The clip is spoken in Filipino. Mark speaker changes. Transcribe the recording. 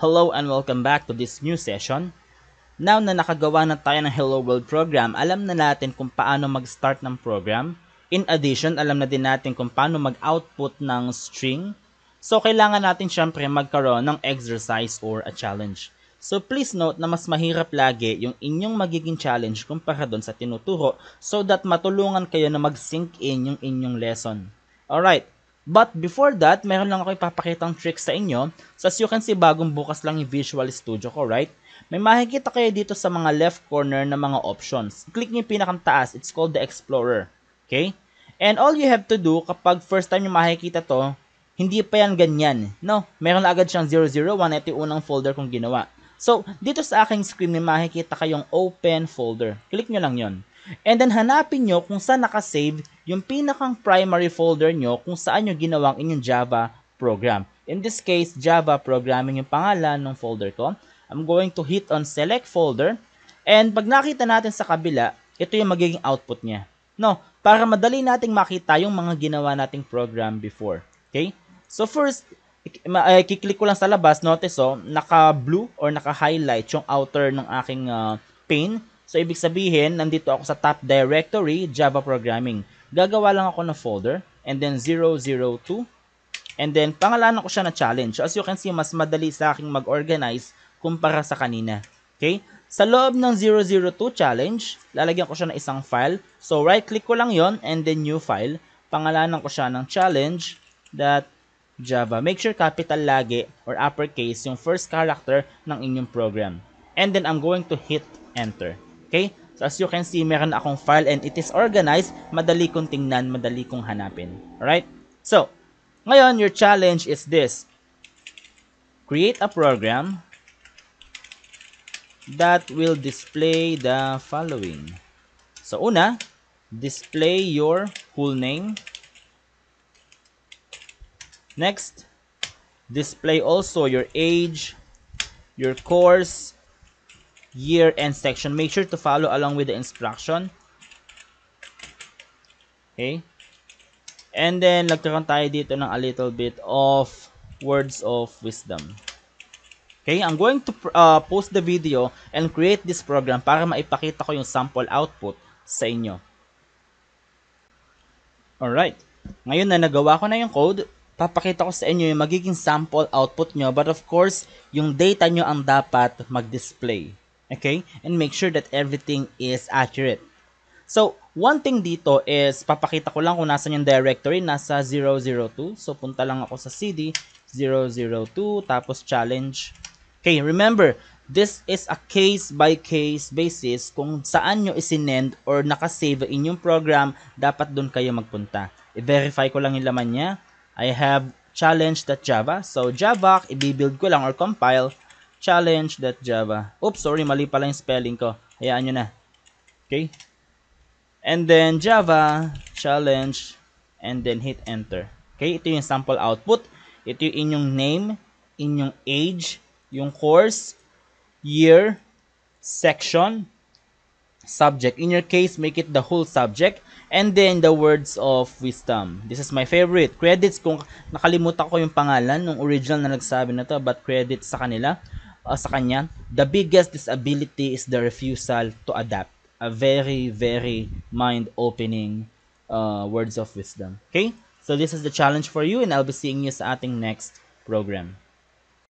Speaker 1: Hello and welcome back to this new session. Now na nakagawa na tayo ng Hello World program, alam na natin kung paano mag-start ng program. In addition, alam na din natin kung paano mag-output ng string. So, kailangan natin syempre magkaroon ng exercise or a challenge. So, please note na mas mahirap lagi yung inyong magiging challenge kumpara doon sa tinuturo so that matulungan kayo na mag-sync in yung inyong lesson. Alright, But before that, meron lang ako ipapakitang tricks sa inyo. So as you can see, bagong bukas lang yung Visual Studio ko, right? May makikita kayo dito sa mga left corner na mga options. Click niyo yung pinakang taas. It's called the Explorer. Okay? And all you have to do, kapag first time nyo makikita to, hindi pa yan ganyan. No, meron na agad siyang 001 at yung unang folder kong ginawa. So, dito sa aking screen, may makikita kayong open folder. Click niyo lang yon. And then hanapin nyo kung saan nakasave yung pinakang primary folder nyo kung saan nyo ginawang inyong Java program. In this case, Java programming yung pangalan ng folder ko. I'm going to hit on select folder. And pag nakita natin sa kabila, ito yung magiging output niya. No, para madali nating makita yung mga ginawa nating program before. Okay? So first, uh, kiklik ko lang sa labas, notice oh, naka-blue or naka-highlight yung outer ng aking uh, pane So, ibig sabihin, nandito ako sa top directory, Java Programming. Gagawa lang ako ng folder, and then 002, and then pangalanan ko siya na challenge. So, as you can see, mas madali sa akin mag-organize kumpara sa kanina. Okay? Sa loob ng 002 challenge, lalagyan ko siya ng isang file. So, right-click ko lang yon and then new file. Pangalanan ko siya ng Java. Make sure capital lagi or uppercase yung first character ng inyong program. And then, I'm going to hit enter. Okay? So as you can see, meron akong file and it is organized. Madali kong tingnan, madali kong hanapin. Alright? So, ngayon, your challenge is this. Create a program that will display the following. So, una, display your full name. Next, display also your age, your course, year and section. Make sure to follow along with the instruction. Okay? And then, nagkaroon tayo dito ng a little bit of words of wisdom. Okay, I'm going to uh, post the video and create this program para maipakita ko yung sample output sa inyo. Alright, ngayon na nagawa ko na yung code, papakita ko sa inyo yung magiging sample output nyo. But of course, yung data nyo ang dapat mag-display. Okay? And make sure that everything is accurate. So, one thing dito is, papakita ko lang kung nasan yung directory. Nasa 002. So, punta lang ako sa CD 002, tapos challenge. Okay, remember, this is a case-by-case -case basis kung saan nyo isinend or nakasave inyong program, dapat doon kayo magpunta. I-verify ko lang yung laman niya. I have challenge.java. So, Java, i-build ko lang or compile challenge.java. Oops, sorry, mali pala yung spelling ko. Hayaan nyo na. Okay? And then, java, challenge, and then hit enter. Okay? Ito yung sample output. Ito yung inyong name, inyong age, yung course, year, section, subject. In your case, make it the whole subject. And then, the words of wisdom. This is my favorite. Credits, kung nakalimutan ko yung pangalan nung original na nagsabi na to, but credits sa kanila uh, sa kanya, the biggest disability is the refusal to adapt. A very, very mind-opening uh, words of wisdom. Okay? So this is the challenge for you and I'll be seeing you sa ating next program.